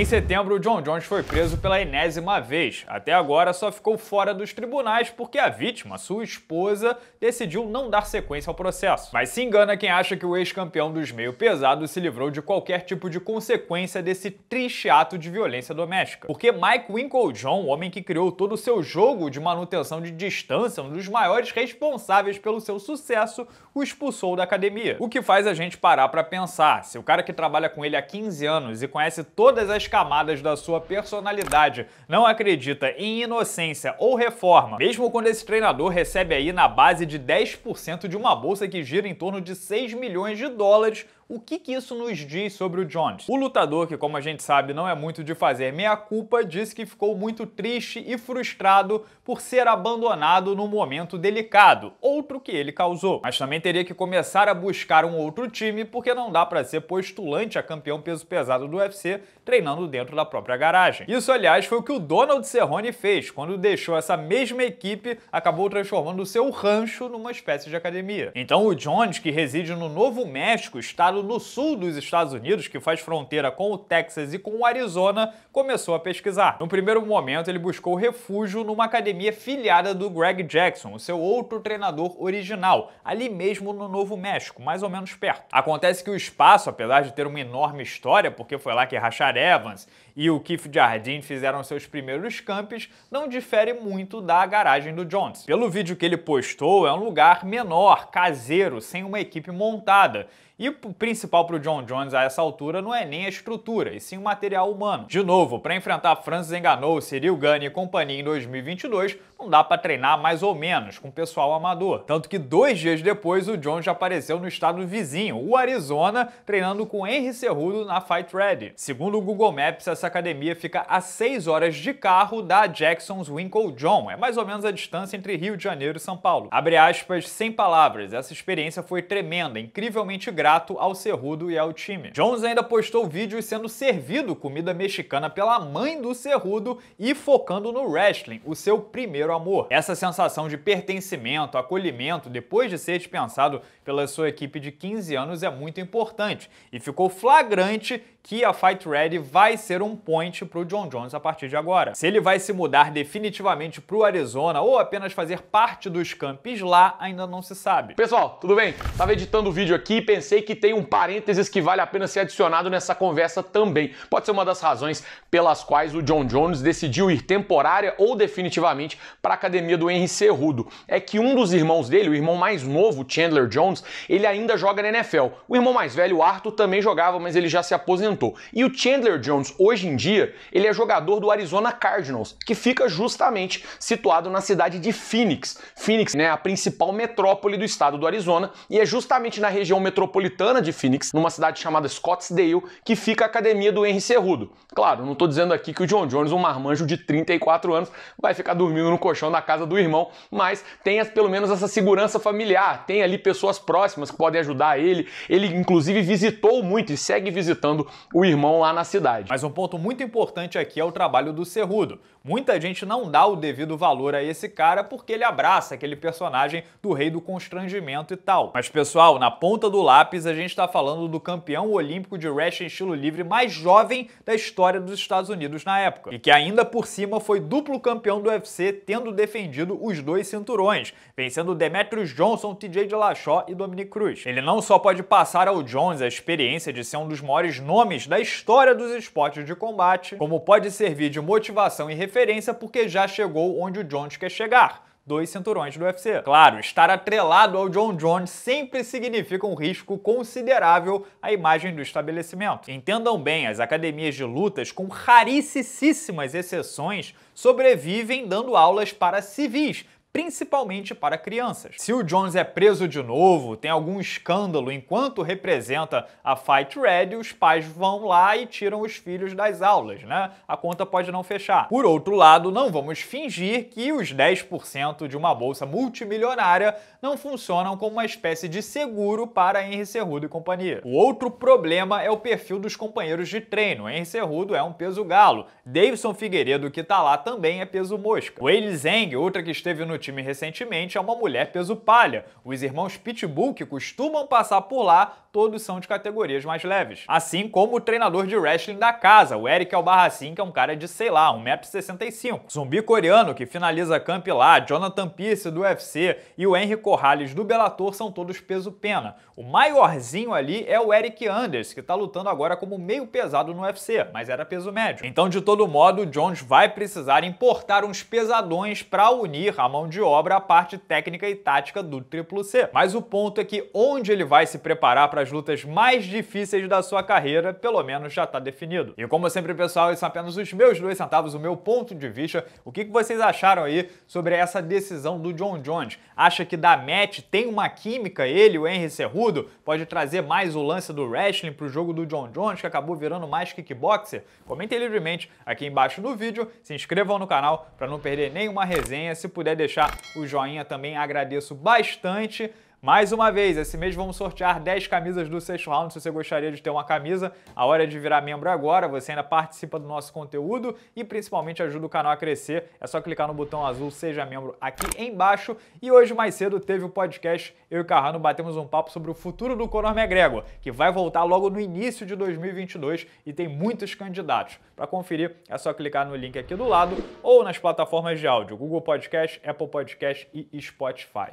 Em setembro, John Jones foi preso pela enésima vez. Até agora só ficou fora dos tribunais porque a vítima, sua esposa, decidiu não dar sequência ao processo. Mas se engana quem acha que o ex-campeão dos meio pesados se livrou de qualquer tipo de consequência desse triste ato de violência doméstica. Porque Mike Winkle John, o homem que criou todo o seu jogo de manutenção de distância, um dos maiores responsáveis pelo seu sucesso, o expulsou da academia. O que faz a gente parar para pensar, se o cara que trabalha com ele há 15 anos e conhece todas as camadas da sua personalidade, não acredita em inocência ou reforma, mesmo quando esse treinador recebe aí na base de 10% de uma bolsa que gira em torno de 6 milhões de dólares o que, que isso nos diz sobre o Jones? O lutador, que como a gente sabe não é muito de fazer meia-culpa, disse que ficou muito triste e frustrado por ser abandonado num momento delicado, outro que ele causou. Mas também teria que começar a buscar um outro time, porque não dá para ser postulante a campeão peso pesado do UFC treinando dentro da própria garagem. Isso, aliás, foi o que o Donald Cerrone fez quando deixou essa mesma equipe, acabou transformando o seu rancho numa espécie de academia. Então o Jones, que reside no Novo México, estado estado no sul dos Estados Unidos, que faz fronteira com o Texas e com o Arizona, começou a pesquisar. No primeiro momento, ele buscou refúgio numa academia filiada do Greg Jackson, o seu outro treinador original, ali mesmo no Novo México, mais ou menos perto. Acontece que o espaço, apesar de ter uma enorme história, porque foi lá que Rachar Evans e o Keith Jardim fizeram seus primeiros campos não difere muito da garagem do Jones. Pelo vídeo que ele postou, é um lugar menor, caseiro, sem uma equipe montada. E o principal para o John Jones a essa altura não é nem a estrutura, e sim o material humano. De novo, para enfrentar Francis Enganou, Cyril Gane e companhia em 2022, não dá para treinar mais ou menos com o pessoal amador. Tanto que dois dias depois o Jones já apareceu no estado vizinho, o Arizona, treinando com Henry Cerrudo na Fight Ready. Segundo o Google Maps, essa academia fica a 6 horas de carro da Jackson's Winkle John. É mais ou menos a distância entre Rio de Janeiro e São Paulo. Abre aspas, sem palavras. Essa experiência foi tremenda, incrivelmente grato ao Cerrudo e ao time. Jones ainda postou vídeos sendo servido comida mexicana pela mãe do Cerrudo e focando no wrestling, o seu primeiro amor. Essa sensação de pertencimento, acolhimento, depois de ser dispensado pela sua equipe de 15 anos é muito importante e ficou flagrante que a Fight Ready vai ser um point para o John Jones a partir de agora. Se ele vai se mudar definitivamente para o Arizona ou apenas fazer parte dos campos lá, ainda não se sabe. Pessoal, tudo bem? Tava editando o vídeo aqui e pensei que tem um parênteses que vale a pena ser adicionado nessa conversa também. Pode ser uma das razões pelas quais o John Jones decidiu ir temporária ou definitivamente para a academia do Henry Cerrudo. É que um dos irmãos dele, o irmão mais novo, Chandler Jones, ele ainda joga na NFL. O irmão mais velho, Arthur, também jogava, mas ele já se aposentou e o Chandler Jones, hoje em dia, ele é jogador do Arizona Cardinals, que fica justamente situado na cidade de Phoenix. Phoenix, né, a principal metrópole do estado do Arizona, e é justamente na região metropolitana de Phoenix, numa cidade chamada Scottsdale, que fica a academia do Henry Cerrudo. Claro, não estou dizendo aqui que o John Jones, um marmanjo de 34 anos, vai ficar dormindo no colchão da casa do irmão, mas tem pelo menos essa segurança familiar, tem ali pessoas próximas que podem ajudar ele. Ele, inclusive, visitou muito e segue visitando o irmão lá na cidade. Mas um ponto muito importante aqui é o trabalho do Cerrudo. Muita gente não dá o devido valor a esse cara porque ele abraça aquele personagem do rei do constrangimento e tal. Mas pessoal, na ponta do lápis a gente está falando do campeão olímpico de wrestling estilo livre mais jovem da história dos Estados Unidos na época. E que ainda por cima foi duplo campeão do UFC tendo defendido os dois cinturões, vencendo Demetrius Johnson, TJ Dillashaw e Dominic Cruz. Ele não só pode passar ao Jones a experiência de ser um dos maiores nomes nomes da história dos esportes de combate, como pode servir de motivação e referência porque já chegou onde o Jones quer chegar dois cinturões do UFC. Claro, estar atrelado ao John Jones sempre significa um risco considerável à imagem do estabelecimento. Entendam bem, as academias de lutas, com raríssimas exceções, sobrevivem dando aulas para civis, principalmente para crianças. Se o Jones é preso de novo, tem algum escândalo enquanto representa a Fight Red, os pais vão lá e tiram os filhos das aulas, né? A conta pode não fechar. Por outro lado, não vamos fingir que os 10% de uma bolsa multimilionária não funcionam como uma espécie de seguro para Henry Cerrudo e companhia. O outro problema é o perfil dos companheiros de treino. Henry Cerrudo é um peso galo. Davidson Figueiredo, que tá lá, também é peso mosca. Wayne Zeng, outra que esteve no time recentemente é uma mulher peso palha. Os irmãos Pitbull, que costumam passar por lá, todos são de categorias mais leves. Assim como o treinador de wrestling da casa, o Eric Albarracin, que é um cara de, sei lá, 1,65m. Zumbi coreano, que finaliza camp lá, Jonathan Pierce do UFC e o Henry Corrales do Bellator são todos peso-pena. O maiorzinho ali é o Eric Anders, que tá lutando agora como meio pesado no UFC, mas era peso médio. Então, de todo modo, o Jones vai precisar importar uns pesadões para unir a mão de obra a parte técnica e tática do Triplo C. Mas o ponto é que onde ele vai se preparar para as lutas mais difíceis da sua carreira, pelo menos já está definido. E como sempre, pessoal, esses são apenas os meus dois centavos, o meu ponto de vista. O que vocês acharam aí sobre essa decisão do John Jones? Acha que da match tem uma química ele, o Henry Cerrudo? Pode trazer mais o lance do wrestling para o jogo do John Jones, que acabou virando mais kickboxer? Comentem livremente aqui embaixo no vídeo, se inscrevam no canal para não perder nenhuma resenha, se puder deixar deixar o joinha também, agradeço bastante. Mais uma vez, esse mês vamos sortear 10 camisas do sexto round. Se você gostaria de ter uma camisa, a hora é de virar membro agora. Você ainda participa do nosso conteúdo e principalmente ajuda o canal a crescer. É só clicar no botão azul Seja Membro aqui embaixo. E hoje, mais cedo, teve o podcast. Eu e Carrano batemos um papo sobre o futuro do Conor McGregor, que vai voltar logo no início de 2022 e tem muitos candidatos. Para conferir, é só clicar no link aqui do lado ou nas plataformas de áudio, Google Podcast, Apple Podcast e Spotify.